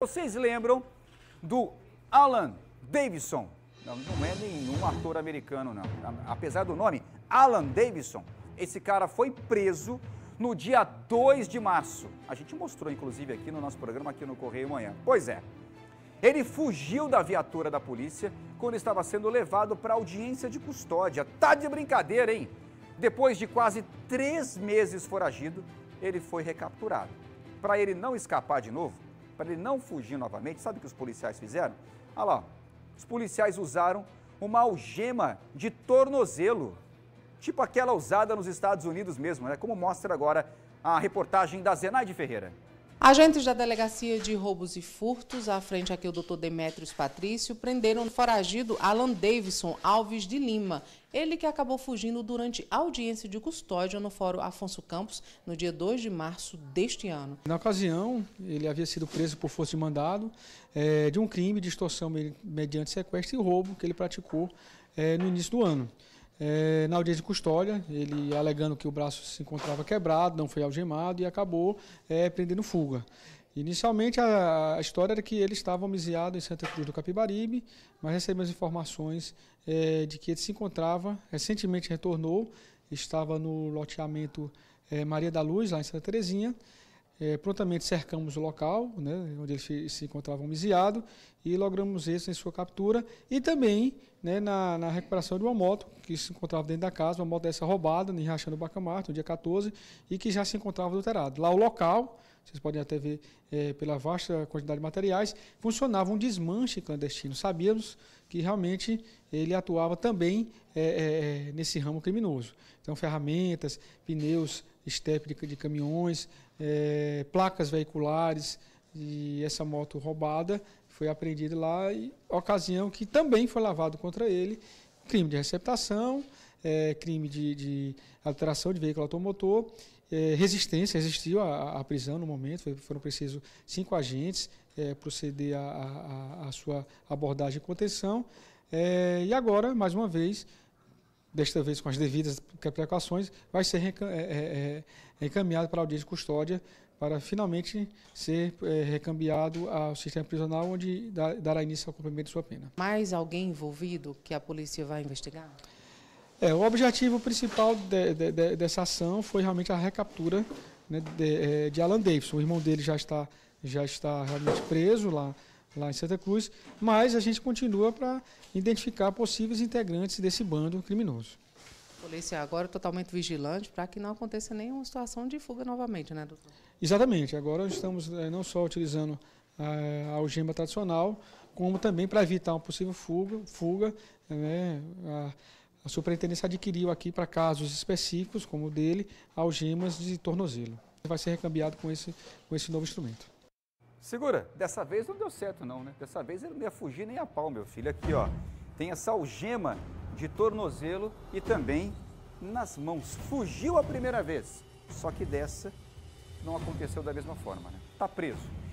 Vocês lembram do Alan Davidson? Não, não, é nenhum ator americano, não. Apesar do nome, Alan Davidson. Esse cara foi preso no dia 2 de março. A gente mostrou, inclusive, aqui no nosso programa, aqui no Correio Manhã. Pois é. Ele fugiu da viatura da polícia quando estava sendo levado para audiência de custódia. Tá de brincadeira, hein? Depois de quase três meses foragido, ele foi recapturado. Para ele não escapar de novo, para ele não fugir novamente, sabe o que os policiais fizeram? Olha lá, os policiais usaram uma algema de tornozelo, tipo aquela usada nos Estados Unidos mesmo, né? como mostra agora a reportagem da Zenaide Ferreira. Agentes da Delegacia de Roubos e Furtos, à frente aqui o Dr. Demetrios Patrício, prenderam o foragido Alan Davidson Alves de Lima. Ele que acabou fugindo durante audiência de custódia no Fórum Afonso Campos, no dia 2 de março deste ano. Na ocasião, ele havia sido preso por força de mandado é, de um crime de extorsão mediante sequestro e roubo que ele praticou é, no início do ano é, na audiência de custódia, ele alegando que o braço se encontrava quebrado, não foi algemado e acabou é, prendendo fuga. Inicialmente a, a, história era que ele estava homiziado em Santa Cruz do Capibaribe, mas recebemos informações é, de que ele se encontrava, recentemente retornou, estava no loteamento é, Maria da Luz, lá em Santa Terezinha, é, prontamente cercamos o local, né, onde ele se encontrava homiziado, e logramos isso em sua captura e também né, na, na, recuperação de uma moto que se encontrava dentro da casa, uma moto dessa roubada, né, em do Bacamarte, no dia 14, e que já se encontrava adulterado. Lá o local vocês podem até ver é, pela vasta quantidade de materiais, funcionava um desmanche clandestino. Sabíamos que realmente ele atuava também é, é, é nesse ramo criminoso. Então, ferramentas, pneus, estepe de, de caminhões, é, placas veiculares, e essa moto roubada foi apreendida lá, e ocasião que também foi lavado contra ele, crime de receptação, é, crime de, de alteração de veículo automotor é, resistência, resistiu à, prisão no momento, foi, foram precisos cinco agentes é, proceder à sua abordagem e contenção. É, e agora, mais uma vez, desta vez com as devidas precauções, vai ser é, é, é, encaminhado para a audiência de custódia para finalmente ser recambiado ao sistema prisional, onde dará início ao cumprimento de sua pena. Mais alguém envolvido que a polícia vai investigar? É, o objetivo principal de, de, de, dessa ação foi realmente a recaptura né, é, de, Alan Davidson. O irmão dele já está, já está realmente preso lá, lá em Santa Cruz, mas a gente continua para identificar possíveis integrantes desse bando criminoso. A polícia agora é totalmente vigilante para que não aconteça nenhuma situação de fuga novamente, né, doutor? Exatamente. Agora estamos é, não só utilizando a algema tradicional, como também para evitar uma possível fuga, fuga né, a, a superintendência adquiriu aqui para casos específicos, como o dele, algemas de tornozelo. Vai ser recambiado com esse, com esse novo instrumento. Segura, dessa vez não deu certo não, né? Dessa vez ele não ia fugir nem a pau, meu filho. Aqui, ó, tem essa algema de tornozelo e também nas mãos. Fugiu a primeira vez, só que dessa não aconteceu da mesma forma, né? Tá preso.